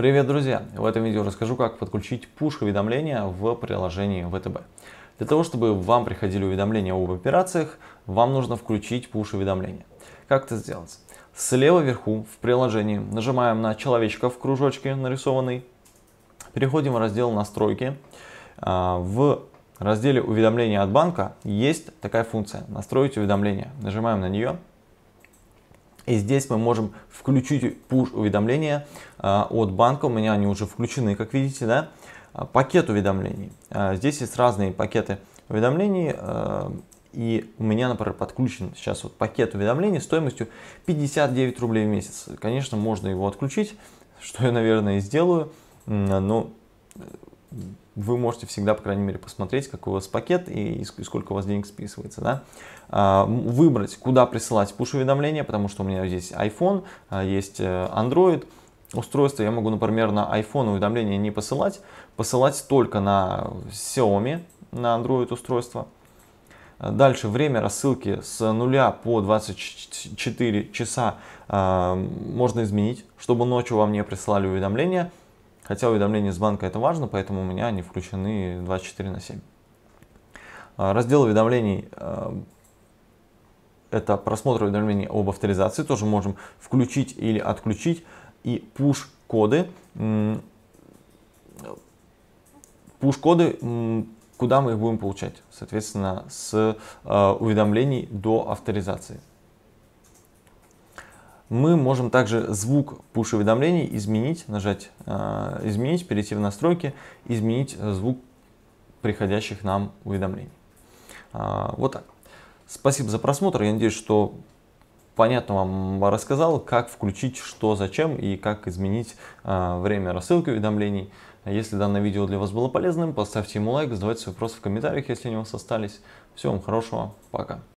Привет, друзья! В этом видео расскажу, как подключить push-уведомления в приложении ВТБ. Для того, чтобы вам приходили уведомления об операциях, вам нужно включить push-уведомления. Как это сделать? Слева вверху в приложении нажимаем на человечка в кружочке нарисованный, переходим в раздел «Настройки». А, в разделе «Уведомления от банка» есть такая функция «Настроить уведомления». Нажимаем на нее – и здесь мы можем включить push-уведомления а, от банка. У меня они уже включены, как видите, да. А, пакет уведомлений. А, здесь есть разные пакеты уведомлений. И у меня, например, подключен сейчас вот пакет уведомлений стоимостью 59 рублей в месяц. Конечно, можно его отключить, что я, наверное, и сделаю. Но э, вы можете всегда, по крайней мере, посмотреть, какой у вас пакет и, сколько у вас денег списывается. Да? А, выбрать, куда присылать пуш-уведомления, потому что у меня здесь iPhone, а, есть э, Android, устройство я могу, например, на iPhone уведомления не посылать, посылать только на Xiaomi, на Android устройство. Дальше время рассылки с 0 по 24 часа э, можно изменить, чтобы ночью вам не присылали уведомления. Хотя уведомления с банка это важно, поэтому у меня они включены 24 на 7. А, раздел уведомлений а, это просмотр уведомлений об авторизации, тоже можем включить или отключить. И пуш-коды. Пуш-коды, куда мы их будем получать? Соответственно, с а, уведомлений до авторизации. Мы можем также звук push-уведомлений изменить, нажать э, «Изменить», перейти в настройки, изменить э, звук приходящих нам уведомлений. Э, вот так. Спасибо за просмотр. Я надеюсь, что понятно вам рассказал, как включить что зачем и как изменить э, время рассылки уведомлений. Если данное видео для вас было полезным, поставьте ему лайк, задавайте свои вопросы в комментариях, если они у вас остались. Всего вам хорошего, пока.